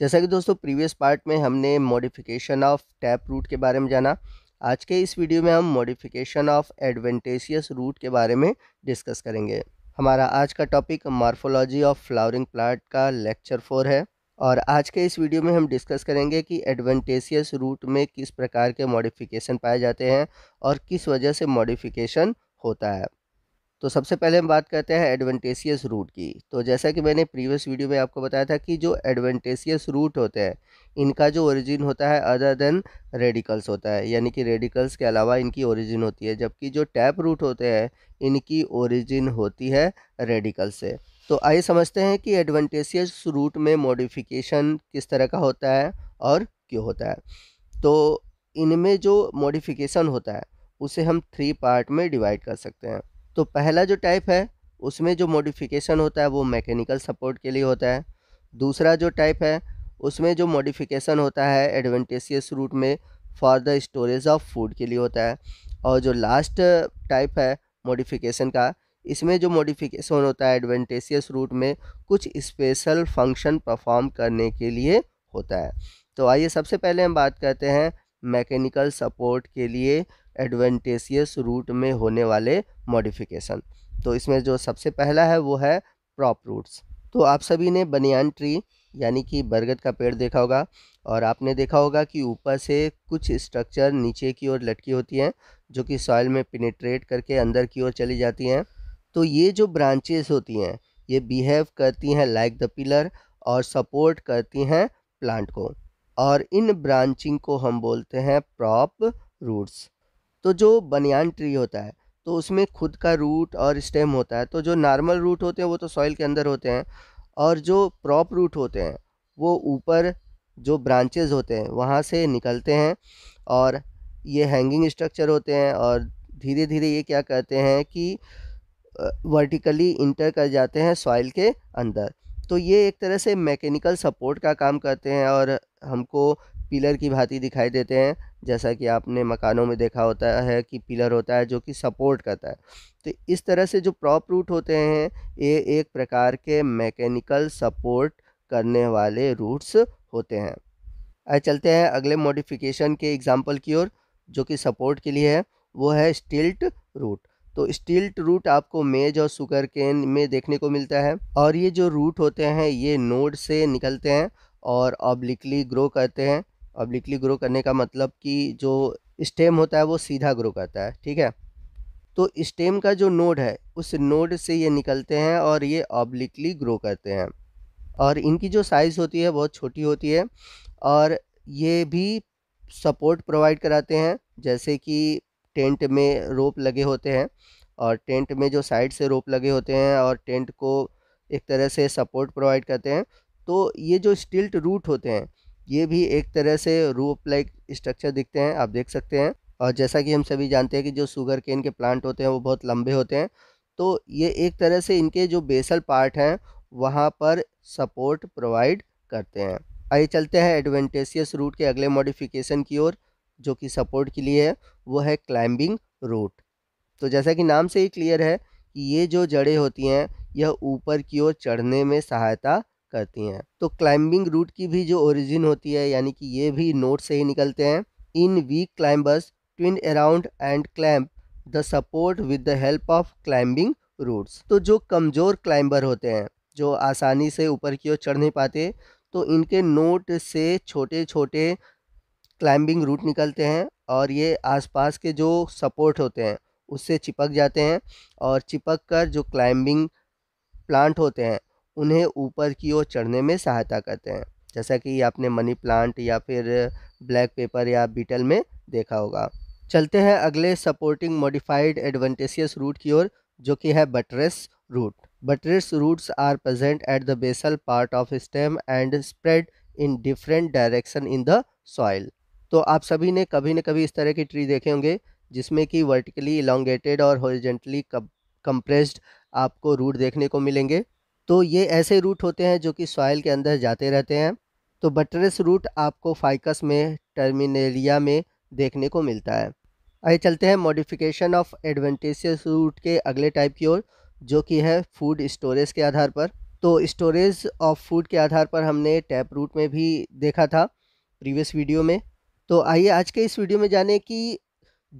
जैसा कि दोस्तों प्रीवियस पार्ट में हमने मॉडिफिकेशन ऑफ टैप रूट के बारे में जाना आज के इस वीडियो में हम मॉडिफिकेशन ऑफ एडवेंटेशियस रूट के बारे में डिस्कस करेंगे हमारा आज का topic morphology of flowering plant का लेक्चर फोर है और आज के इस वीडियो में हम डिस्कस करेंगे कि एडवेंटेशियस रूट में किस प्रकार के मॉडिफिकेशन पाए जाते हैं और किस वजह से मॉडिफिकेशन होता है तो सबसे पहले हम बात करते हैं एडवेंटेसियस रूट की तो जैसा कि मैंने प्रीवियस वीडियो में आपको बताया था कि जो एडवेंटेसियस रूट होते हैं इनका जो ओरिजिन होता है अदर देन रेडिकल्स होता है यानी कि रेडिकल्स के अलावा इनकी ओरिजिन होती है जबकि जो टैप रूट होते हैं इनकी ओरिजिन होती है रेडिकल से तो आइए समझते हैं कि एडवेंटेसियस रूट में मॉडिफिकेशन किस तरह का होता है और क्यों होता है तो इनमें जो मॉडिफिकेशन होता है उसे हम थ्री पार्ट में डिवाइड कर सकते हैं तो पहला जो टाइप है उसमें जो मॉडिफिकेशन होता है वो मैकेनिकल सपोर्ट के लिए होता है दूसरा जो टाइप है उसमें जो मॉडिफिकेशन होता है एडवेंटेसियस रूट में for the storage of food के लिए होता है और जो लास्ट टाइप है मॉडिफिकेशन का इसमें जो मॉडिफिकेशन होता है एडवेंटेसियस रूट में कुछ स्पेशल फंक्शन परफॉर्म करने के लिए होता है तो आइए सबसे पहले हम बात करते हैं मैकेनिकल सपोर्ट के लिए एडवेंटेसियस रूट में होने वाले मॉडिफिकेशन तो इसमें जो सबसे पहला है वो है प्रॉप रूट्स तो आप सभी ने बनियान ट्री यानी कि बरगद का पेड़ देखा होगा और आपने देखा होगा कि ऊपर से कुछ स्ट्रक्चर नीचे की ओर लटकी होती हैं जो कि सॉइल में पिनिट्रेट करके अंदर की ओर चली जाती हैं तो ये जो ब्रांचेस होती हैं ये बिहेव करती हैं लाइक द पिलर और सपोर्ट करती हैं प्लांट को और इन ब्रांचिंग को हम बोलते हैं प्रॉप रूट्स तो जो बनियान ट्री होता है तो उसमें खुद का रूट और स्टेम होता है तो जो नॉर्मल रूट होते हैं वो तो सॉइल के अंदर होते हैं और जो प्रॉप रूट होते हैं वो ऊपर जो ब्रांचेज होते हैं वहाँ से निकलते हैं और ये हैंगिंग स्ट्रक्चर होते हैं और धीरे धीरे ये क्या करते हैं कि वर्टिकली इंटर कर जाते हैं सॉइल के अंदर तो ये एक तरह से मैकेनिकल सपोर्ट का काम करते हैं और हमको पिलर की भांति दिखाई देते हैं जैसा कि आपने मकानों में देखा होता है कि पिलर होता है जो कि सपोर्ट करता है तो इस तरह से जो प्रॉप रूट होते हैं ये एक प्रकार के मैकेनिकल सपोर्ट करने वाले रूट्स होते हैं आए चलते हैं अगले मॉडिफिकेशन के एग्जाम्पल की ओर जो कि सपोर्ट के लिए है वो है स्टिल्ट रूट तो स्टिल्ट रूट आपको मेज और सुगर केन में देखने को मिलता है और ये जो रूट होते हैं ये नोड से निकलते हैं और ऑब्लिकली ग्रो करते हैं ऑब्लिकली ग्रो करने का मतलब कि जो स्टेम होता है वो सीधा ग्रो करता है ठीक है तो स्टेम का जो नोड है उस नोड से ये निकलते हैं और ये ऑब्लिकली ग्रो करते हैं और इनकी जो साइज़ होती है बहुत छोटी होती है और ये भी सपोर्ट प्रोवाइड कराते हैं जैसे कि टेंट में रोप लगे होते हैं और टेंट में जो साइड से रोप लगे होते हैं और टेंट को एक तरह से सपोर्ट प्रोवाइड करते हैं तो ये जो स्टिल्ट रूट होते हैं ये भी एक तरह से रूप लाइक स्ट्रक्चर दिखते हैं आप देख सकते हैं और जैसा कि हम सभी जानते हैं कि जो शुगर केन के प्लांट होते हैं वो बहुत लंबे होते हैं तो ये एक तरह से इनके जो बेसल पार्ट हैं वहाँ पर सपोर्ट प्रोवाइड करते हैं आइए चलते हैं एडवेंटेसियस रूट के अगले मॉडिफिकेशन की ओर जो कि सपोर्ट के लिए है वो है क्लाइंबिंग रूट तो जैसा कि नाम से ही क्लियर है कि ये जो जड़ें होती हैं यह ऊपर की ओर चढ़ने में सहायता करती हैं तो क्लाइंबिंग रूट की भी जो ओरिजिन होती है यानी कि ये भी नोट से ही निकलते हैं in weak climbers twine around and clamp the support with the help of climbing roots तो जो कमज़ोर क्लाइंबर होते हैं जो आसानी से ऊपर की ओर चढ़ नहीं पाते तो इनके नोट से छोटे छोटे क्लाइंबिंग रूट निकलते हैं और ये आसपास के जो सपोर्ट होते हैं उससे चिपक जाते हैं और चिपक कर जो क्लाइंबिंग प्लांट होते हैं उन्हें ऊपर की ओर चढ़ने में सहायता करते हैं जैसा कि आपने मनी प्लांट या फिर ब्लैक पेपर या बीटल में देखा होगा चलते हैं अगले सपोर्टिंग मॉडिफाइड एडवेंटेसियस रूट की ओर जो कि है buttress root buttress roots are present at the basal part of stem and spread in different direction in the soil तो आप सभी ने कभी न कभी इस तरह की ट्री देखे होंगे जिसमें कि वर्टिकली इलांगेटेड और हॉरिजेंटली कंप्रेस्ड आपको रूट देखने को मिलेंगे तो ये ऐसे रूट होते हैं जो कि सॉइल के अंदर जाते रहते हैं तो बटरस रूट आपको फाइकस में टर्मिनेलिया में देखने को मिलता है आइए चलते हैं मॉडिफिकेशन ऑफ एडवेंटेसियस रूट के अगले टाइप की ओर जो कि है फूड स्टोरेज के आधार पर तो स्टोरेज ऑफ फूड के आधार पर हमने टैप रूट में भी देखा था प्रीवियस वीडियो में तो आइए आज के इस वीडियो में जाने कि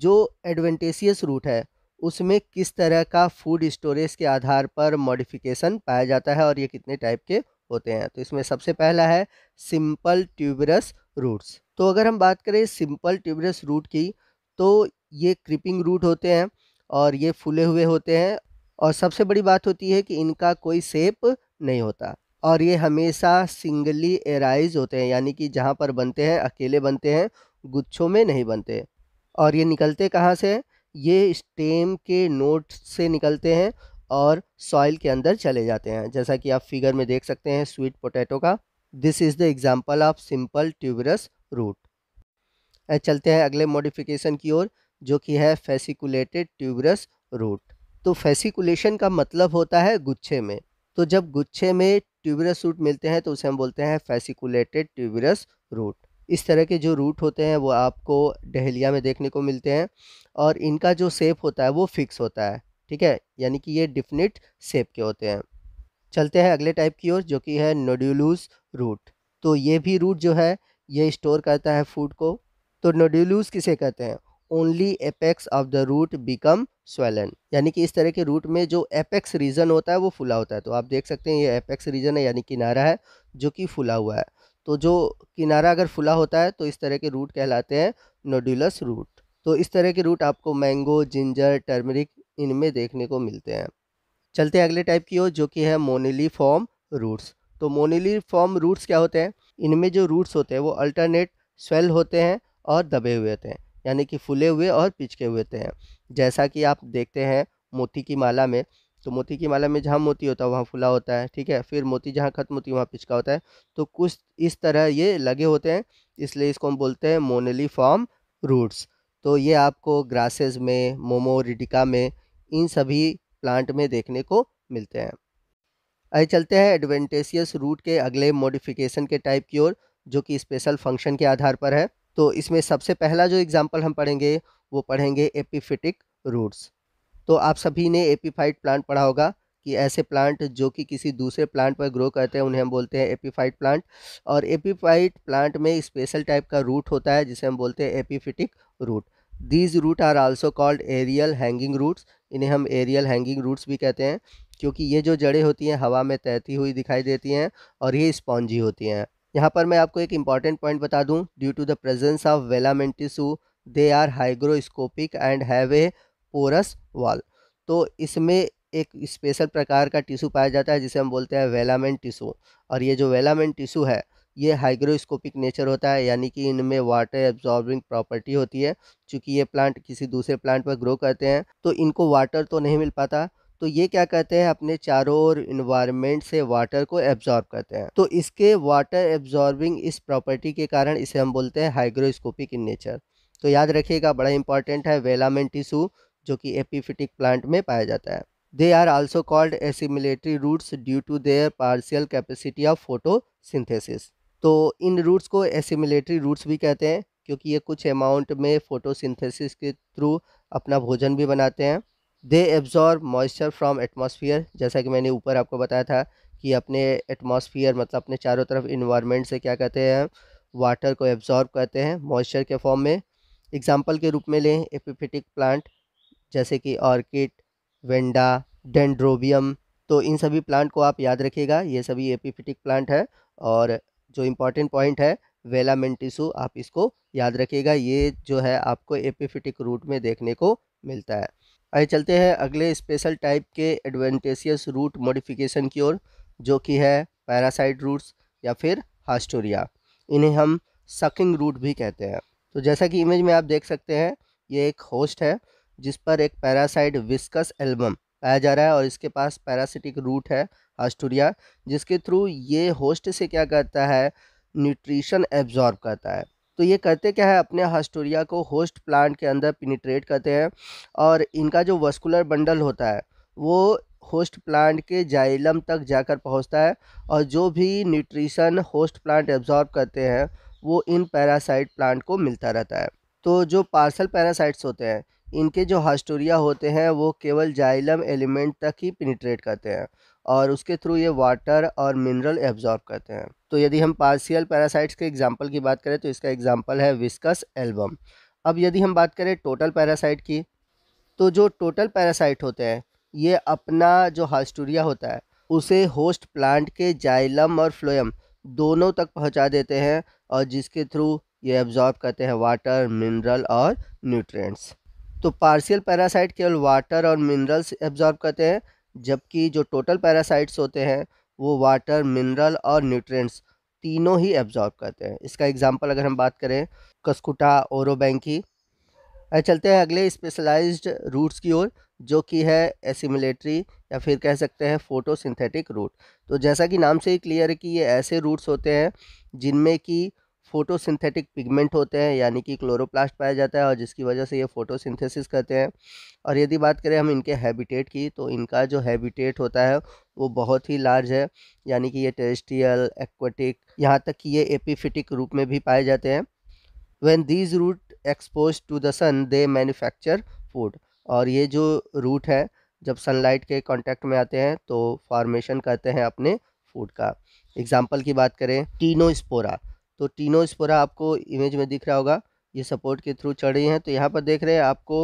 जो एडवेंटेसियस रूट है उसमें किस तरह का फूड स्टोरेज के आधार पर मॉडिफिकेशन पाया जाता है और ये कितने टाइप के होते हैं तो इसमें सबसे पहला है सिंपल ट्यूबरस रूट्स तो अगर हम बात करें सिंपल ट्यूबरस रूट की तो ये क्रिपिंग रूट होते हैं और ये फूले हुए होते हैं और सबसे बड़ी बात होती है कि इनका कोई सेप नहीं होता और ये हमेशा सिंगली एराइज होते हैं यानी कि जहाँ पर बनते हैं अकेले बनते हैं गुच्छों में नहीं बनते और ये निकलते कहाँ से हैं ये स्टेम के नोट से निकलते हैं और सॉइल के अंदर चले जाते हैं जैसा कि आप फिगर में देख सकते हैं स्वीट पोटैटो का this is the example of simple tuberous root चलते हैं अगले मॉडिफिकेशन की ओर जो कि है फेसिकुलेटेड ट्यूबरस रूट तो फेसिकुलेशन का मतलब होता है गुच्छे में तो जब गुच्छे में ट्यूबरस रूट मिलते हैं तो उसे हम बोलते हैं फेसिकुलेटेड ट्यूबरस रूट इस तरह के जो रूट होते हैं वो आपको डहलिया में देखने को मिलते हैं और इनका जो सेप होता है वो फिक्स होता है ठीक है यानी कि ये डिफिनिट सेप के होते हैं चलते हैं अगले टाइप की ओर जो कि है नोड्यूलूस रूट तो ये भी रूट जो है ये स्टोर करता है फूड को तो नोड्यूलूस किसे कहते हैं only apex of the root become swollen यानी कि इस तरह के रूट में जो एपेक्स रीजन होता है वो फुला होता है तो आप देख सकते हैं ये एपेक्स रीजन है यानी किनारा है जो कि फुला हुआ है तो जो किनारा अगर फुला होता है तो इस तरह के रूट कहलाते हैं नोडुलस रूट तो इस तरह के रूट आपको मैंगो जिंजर टर्मरिक इनमें देखने को मिलते हैं चलते हैं अगले टाइप की ओर जो कि है मोनिली फॉर्म रूट्स तो मोनिली फॉर्म रूट्स क्या होते हैं इनमें जो रूट्स होते हैं वो अल्टरनेट स्वेल होते हैं और दबे हुए होते हैं यानी कि फुले हुए और पिचके हुए होते हैं जैसा कि आप देखते हैं मोती की माला में तो मोती की माला में जहाँ मोती होता है वहाँ फुला होता है ठीक है फिर मोती जहाँ ख़त्म होती है वहाँ पिचका होता है तो कुछ इस तरह ये लगे होते हैं इसलिए इसको हम बोलते हैं मोनली फॉर्म रूट्स तो ये आपको ग्रासेस में मोमो रिडिका में इन सभी प्लांट में देखने को मिलते हैं आइए चलते हैं एडवेंटेसियस रूट के अगले मोडिफिकेशन के टाइप की ओर जो कि स्पेशल फंक्शन के आधार पर है तो इसमें सबसे पहला जो एग्जाम्पल हम पढ़ेंगे वो पढ़ेंगे एपिफिटिक रूट्स तो आप सभी ने एपीफाइट प्लांट पढ़ा होगा कि ऐसे प्लांट जो कि किसी दूसरे प्लांट पर ग्रो करते हैं उन्हें हम बोलते हैं एपीफाइट प्लांट और एपीफाइट प्लांट में स्पेशल टाइप का रूट होता है जिसे हम बोलते हैं epiphytic root these roots are also called aerial hanging roots इन्हें हम एरियल हैंगिंग रूट्स भी कहते हैं क्योंकि ये जो जड़ें होती हैं हवा में तैरती हुई दिखाई देती हैं और ये स्पॉन्जी होती हैं यहाँ पर मैं आपको एक इंपॉर्टेंट पॉइंट बता दूँ due to the presence of velamen tissue they are hygroscopic and have a porous wall तो इसमें एक स्पेशल प्रकार का टिशू पाया जाता है जिसे हम बोलते हैं वेलामेंट टिश्यू और ये जो वेलामेंट टिशू है ये हाइग्रोस्कोपिक नेचर होता है यानी कि इनमें वाटर एब्जॉर्बिंग प्रॉपर्टी होती है चूँकि ये प्लांट किसी दूसरे प्लांट पर ग्रो करते हैं तो इनको वाटर तो नहीं मिल पाता तो ये क्या करते हैं अपने चारों ओर इन्वायरमेंट से वाटर को एब्जॉर्ब करते हैं तो इसके वाटर एब्जॉर्बिंग इस प्रॉपर्टी के कारण इसे हम बोलते हैं हाइग्रोस्कोपिक इन नेचर तो याद रखिएगा बड़ा इंपॉर्टेंट है वेलामेंट टिशू जो कि एपीफिटिक प्लांट में पाया जाता है they are also called assimilatory roots due to their partial capacity of photo तो इन रूट्स को एसिमिलेटरी रूट्स भी कहते हैं क्योंकि ये कुछ अमाउंट में फोटोसिंथेसिस के थ्रू अपना भोजन भी बनाते हैं they absorb moisture from atmosphere जैसा कि मैंने ऊपर आपको बताया था कि अपने एटमॉस्फेयर मतलब अपने चारों तरफ इन्वायरमेंट से क्या कहते हैं वाटर को एब्जॉर्ब करते हैं मॉइस्चर के फॉर्म में एग्जाम्पल के रूप में लें एपिफिटिक प्लांट जैसे कि ऑर्किड वेंडा डेंड्रोबियम तो इन सभी प्लांट को आप याद रखिएगा ये सभी एपिफिटिक प्लांट हैं और जो इम्पॉर्टेंट पॉइंट है वेलामेंटिसू आप इसको याद रखिएगा ये जो है आपको एपिफिटिक रूट में देखने को मिलता है आइए चलते हैं अगले स्पेशल टाइप के एडवेंटेसियस रूट मॉडिफिकेशन की ओर जो कि है पैरासाइड रूट्स या फिर हास्टोरिया इन्हें हम सकिंग रूट भी कहते हैं तो जैसा कि इमेज में आप देख सकते हैं ये एक होस्ट है जिस पर एक पैरासाइड विस्कस एल्बम पाया जा रहा है और इसके पास पैरासिटिक रूट है आस्टूरिया जिसके थ्रू ये होस्ट से क्या करता है न्यूट्रिशन एब्जॉर्ब करता है तो ये करते क्या है अपने हास्टोरिया को होस्ट प्लांट के अंदर पिनिट्रेट करते हैं और इनका जो वस्कुलर बंडल होता है वो होस्ट प्लांट के जाइलम तक जाकर पहुंचता है और जो भी न्यूट्रिशन होस्ट प्लांट एब्जॉर्ब करते हैं वो इन पैरासाइट प्लांट को मिलता रहता है तो जो पार्सल पैरासाइट्स होते हैं इनके जो हास्टोरिया होते हैं वो केवल जाइलम एलिमेंट तक ही पिनिट्रेट करते हैं और उसके थ्रू ये वाटर और मिनरल एब्जॉर्ब करते हैं तो यदि हम पार्शियल पैरासाइट्स के एग्जाम्पल की बात करें तो इसका एग्जाम्पल है विस्कस एल्बम अब यदि हम बात करें टोटल पैरासाइट की तो जो टोटल पैरासाइट होते हैं ये अपना जो हास्टोरिया होता है उसे होस्ट प्लांट के जाइलम और फ्लोयम दोनों तक पहुंचा देते हैं और जिसके थ्रू ये एब्जॉर्ब करते हैं वाटर मिनरल और न्यूट्रिएंट्स तो पार्शियल पैरासाइट केवल वाटर और मिनरल्स एब्जॉर्ब करते हैं जबकि जो टोटल पैरासाइट्स होते हैं वो वाटर मिनरल और न्यूट्रिएंट्स तीनों ही एब्जॉर्ब करते हैं इसका एग्जांपल अगर हम बात करें कसकुटा ओरोबैंकी चलते हैं अगले स्पेशलाइज्ड रूट्स की ओर जो कि है एसिमिलेटरी या फिर कह सकते हैं फोटोसिंथेटिक रूट तो जैसा कि नाम से ही क्लियर है कि ये ऐसे रूट्स होते हैं जिनमें कि फोटोसिंथेटिक पिगमेंट होते हैं यानी कि क्लोरोप्लास्ट पाया जाता है और जिसकी वजह से ये फोटोसिंथेसिस करते हैं और यदि बात करें हम इनके हैबिटेट की तो इनका जो हैबिटेट होता है वो बहुत ही लार्ज है यानी कि ये टेरेस्ट्रियल एक्वेटिक यहाँ तक कि ये एपीफिटिक रूप में भी पाए जाते हैं when these root expose to the sun they manufacture food और ये जो रूट है जब सनलाइट के कॉन्टैक्ट में आते हैं तो फॉर्मेशन करते हैं अपने फूड का एग्जाम्पल की बात करें टीनोस्पोरा तो तीनों स्पोरा आपको इमेज में दिख रहा होगा ये सपोर्ट के थ्रू चढ़ रही हैं तो यहाँ पर देख रहे हैं आपको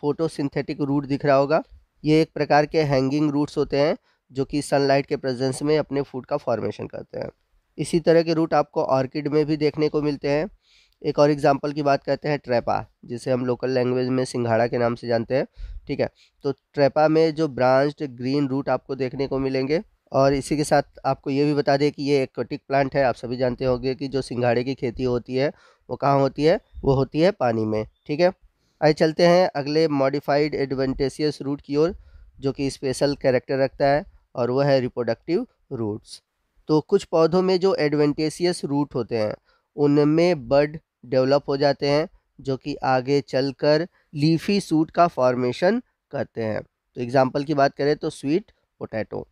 फोटोसिंथेटिक रूट दिख रहा होगा ये एक प्रकार के हैंगिंग रूट्स होते हैं जो कि सनलाइट के प्रेजेंस में अपने फूड का फॉर्मेशन करते हैं इसी तरह के रूट आपको ऑर्किड में भी देखने को मिलते हैं एक और एग्जाम्पल की बात करते हैं ट्रेपा जिसे हम लोकल लैंग्वेज में सिंघाड़ा के नाम से जानते हैं ठीक है तो ट्रेपा में जो ब्रांच्ड ग्रीन रूट आपको देखने को मिलेंगे और इसी के साथ आपको ये भी बता दें कि ये एक्वेटिक प्लांट है आप सभी जानते होंगे कि जो सिंघाड़े की खेती होती है वो कहाँ होती है वो होती है पानी में ठीक है आइए चलते हैं अगले मॉडिफाइड एडवेंटेसियस रूट की ओर जो कि स्पेशल कैरेक्टर रखता है और वह है रिप्रोडक्टिव रूट्स तो कुछ पौधों में जो एडवेंटेसियस रूट होते हैं उनमें बड डेवलप हो जाते हैं जो कि आगे चलकर लीफी सूट का फॉर्मेशन करते हैं तो एग्जाम्पल की बात करें तो स्वीट पोटैटो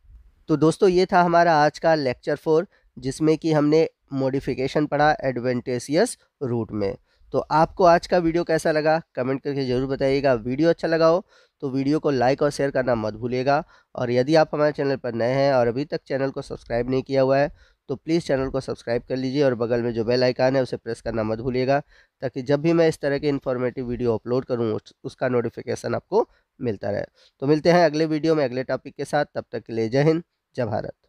तो दोस्तों ये था हमारा आज का लेक्चर फोर जिसमें कि हमने मॉडिफिकेशन पढ़ा एडवेंटेसियस रूट में तो आपको आज का वीडियो कैसा लगा कमेंट करके ज़रूर बताइएगा वीडियो अच्छा लगा हो तो वीडियो को लाइक और शेयर करना मत भूलिएगा और यदि आप हमारे चैनल पर नए हैं और अभी तक चैनल को सब्सक्राइब नहीं किया हुआ है तो प्लीज़ चैनल को सब्सक्राइब कर लीजिए और बगल में जो बेल आइकान है उसे प्रेस करना मत भूलिएगा ताकि जब भी मैं इस तरह के इन्फॉर्मेटिव वीडियो अपलोड करूँ उसका नोटिफिकेशन आपको मिलता रहे तो मिलते हैं अगले वीडियो में अगले टॉपिक के साथ तब तक के लिए जय हिंद जय भारत